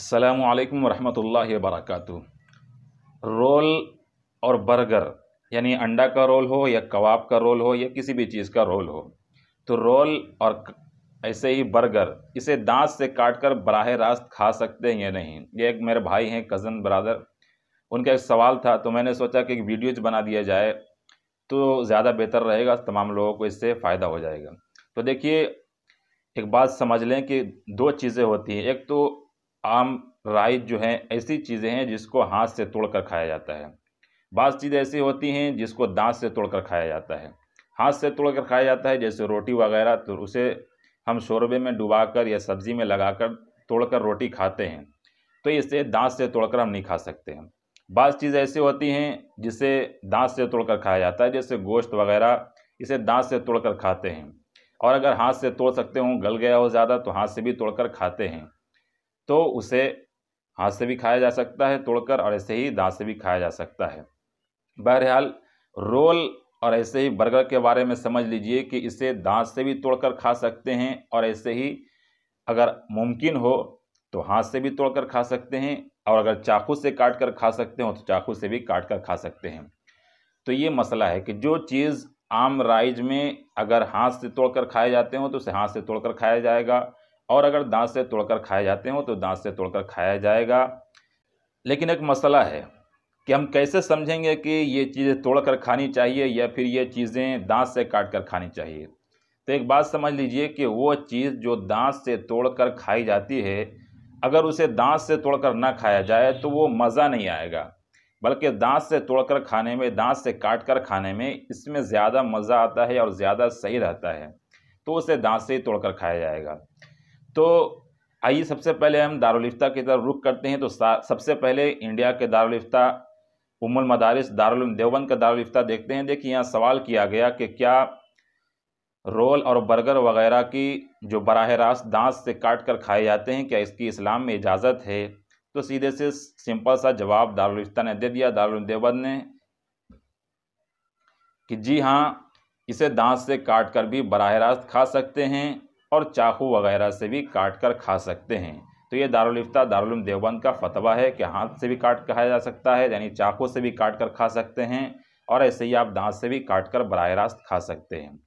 अल्लाम वरहमल वरक रोल और बर्गर यानी अंडा का रोल हो या कबाब का रोल हो या किसी भी चीज़ का रोल हो तो रोल और ऐसे ही बर्गर इसे दांत से काट कर बराह रास्त खा सकते हैं या नहीं ये एक मेरे भाई हैं कज़न ब्रदर उनका एक सवाल था तो मैंने सोचा कि एक वीडियोज बना दिया जाए तो ज़्यादा बेहतर रहेगा तमाम लोगों को इससे फ़ायदा हो जाएगा तो देखिए एक बात समझ लें कि दो चीज़ें होती हैं एक तो आम राइस जो हैं ऐसी चीज़ें हैं जिसको हाथ से तोड़कर खाया जाता है बास चीज़ ऐसी होती हैं जिसको दांत से तोड़कर खाया जाता है हाथ से तोड़कर खाया जाता है जैसे रोटी वगैरह तो उसे हम शोरबे में डुबाकर या सब्ज़ी में लगाकर तोड़कर रोटी खाते हैं तो इसे दांत से तोड़कर हम नहीं खा सकते हैं बास चीज़ ऐसी होती हैं जिसे दांत से तोड़कर खाया जाता है जैसे गोश्त वगैरह इसे दांत से तोड़कर खाते हैं और अगर हाथ से तोड़ सकते हों गल गया हो ज़्यादा तो हाथ से भी तोड़कर खाते हैं तो उसे हाथ से भी खाया जा सकता है तोड़कर और ऐसे ही दांत से भी खाया जा सकता है बहरहाल रोल और ऐसे ही बर्गर के बारे में समझ लीजिए कि इसे दांत से भी तोड़कर खा सकते हैं और ऐसे ही अगर मुमकिन हो तो हाथ से भी तोड़कर खा सकते हैं और अगर चाकू से काट कर खा सकते हो तो चाकू से भी काट कर खा सकते हैं तो ये मसला है कि जो चीज़ आम राइज में अगर हाथ से तोड़कर खाए जाते हो तो उसे हाथ से तोड़कर खाया जाएगा और अगर दांत से तोड़कर खाए जाते हो तो दांत से तोड़कर खाया जाएगा लेकिन एक मसला है कि हम कैसे समझेंगे कि ये चीज़ें तोड़कर खानी चाहिए या फिर ये चीज़ें दांत से काट कर खानी चाहिए तो एक बात समझ लीजिए कि वो चीज़ जो दांत से तोड़कर खाई जाती है अगर उसे दांत से तोड़कर ना खाया जाए तो वो मज़ा नहीं आएगा बल्कि दांत से तोड़कर खाने में दांत से काट कर खाने में इसमें ज़्यादा मज़ा आता है और ज़्यादा सही रहता है तो उसे दांत से ही तोड़कर खाया जाएगा तो आइए सबसे पहले हम दारुलिफ्ता की तरफ रुख करते हैं तो सबसे पहले इंडिया के दारुलिफ्ता उमुल मदारस दारुल देवबंद का दारुलिफ्ता देखते हैं देखिए यहाँ सवाल किया गया कि क्या रोल और बर्गर वगैरह की जो बराह रास्त दांत से काट कर खाए जाते हैं क्या इसकी इस्लाम में इजाज़त है तो सीधे से सिंपल सा जवाब दारुलिफ्ता ने दे दिया दारुल देवबंद ने कि जी हाँ इसे दांत से काट कर भी बरह रास्त खा सकते हैं और चाकू वगैरह से भी काट कर खा सकते हैं तो ये दारुलफ्ता दारुल देवबंद का फतवा है कि हाथ से भी काट खाया जा सकता है यानी चाकू से भी काट कर खा सकते हैं और ऐसे ही आप दांत से भी काट कर बरह रास्त खा सकते हैं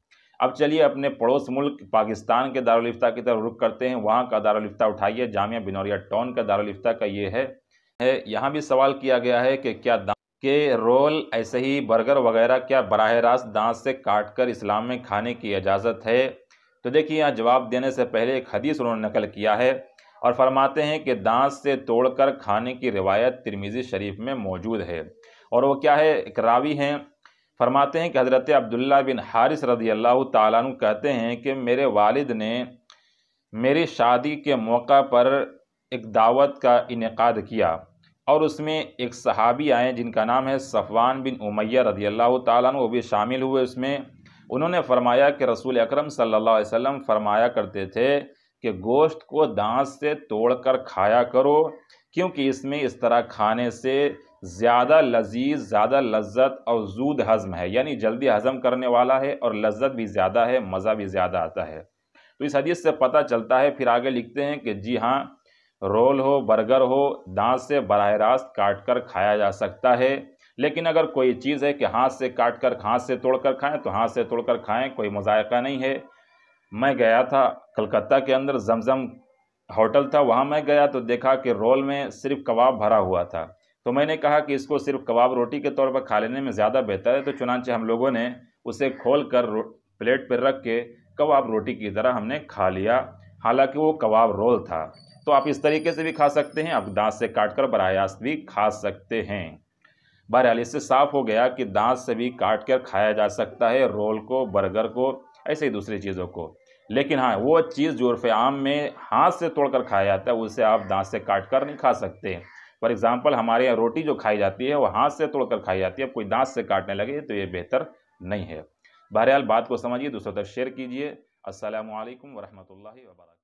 अब चलिए अपने पड़ोस मुल्क पाकिस्तान के दारुलफ्ता की तरफ रुख करते हैं वहाँ का दारुलफ्ता उठाइए जामिया बिनौरिया टाउन का दारुलफ्ता का ये है, है यहाँ भी सवाल किया गया है कि क्या के रोल ऐसे ही बर्गर वगैरह क्या बरह रास्त दांत से काट कर इस्लाम में खाने की इजाज़त है तो देखिए यहाँ जवाब देने से पहले एक हदीस उन्होंने नकल किया है और फरमाते हैं कि दांत से तोड़कर खाने की रिवायत तिरमिज़ी शरीफ में मौजूद है और वो क्या है एक रावी हैं फरमाते हैं कि हज़रत अब्दुल्ला बिन हारिस रजी अल्लाह तु कहते हैं कि मेरे वालिद ने मेरी शादी के मौका पर एक दावत का इनका किया और उसमें एक सहाबी आए जिनका नाम है सफ़वान बिन उमैया रजी अल्लाह तु वो भी शामिल हुए उसमें उन्होंने फरमाया कि रसूल अकरम सल्लल्लाहु अलैहि वसल्लम फरमाया करते थे कि गोश्त को दांत से तोड़कर खाया करो क्योंकि इसमें इस तरह खाने से ज़्यादा लजीज ज़्यादा लज्जत और जूद हज़म है यानी जल्दी हज़म करने वाला है और लज्जत भी ज़्यादा है मज़ा भी ज़्यादा आता है तो इस हदीस से पता चलता है फिर आगे लिखते हैं कि जी हाँ रोल हो बर्गर हो दांत से बरह रास्त काट कर खाया जा सकता है लेकिन अगर कोई चीज़ है कि हाथ से काट कर हाथ से तोड़ कर खाएँ तो हाथ से तोड़ कर खाएँ कोई मजायका नहीं है मैं गया था कलकत्ता के अंदर जमजम होटल था वहाँ मैं गया तो देखा कि रोल में सिर्फ कबाब भरा हुआ था तो मैंने कहा कि इसको सिर्फ कबाब रोटी के तौर पर खा लेने में ज़्यादा बेहतर है तो चुनाचे हम लोगों ने उसे खोल कर प्लेट पर रख के कबाब रोटी की तरह हमने खा लिया हालांकि वो कबाब रोल था तो आप इस तरीके से भी खा सकते हैं आप दांत से काट कर बरह भी खा सकते हैं बहरहाल इससे साफ हो गया कि दांत से भी काट कर खाया जा सकता है रोल को बर्गर को ऐसे ही दूसरी चीज़ों को लेकिन हाँ वो चीज़ जो आम में हाथ से तोड़कर खाया जाता है उसे आप दांत से काट कर नहीं खा सकते फॉर एग्ज़ाम्पल हमारे यहाँ रोटी जो खाई जाती है वो हाथ से तोड़कर खाई जाती है कोई दांत से काटने लगे तो ये बेहतर नहीं है बहरहाल बात को समझिए दूसरों तक शेयर कीजिए असल वरहमल वर्क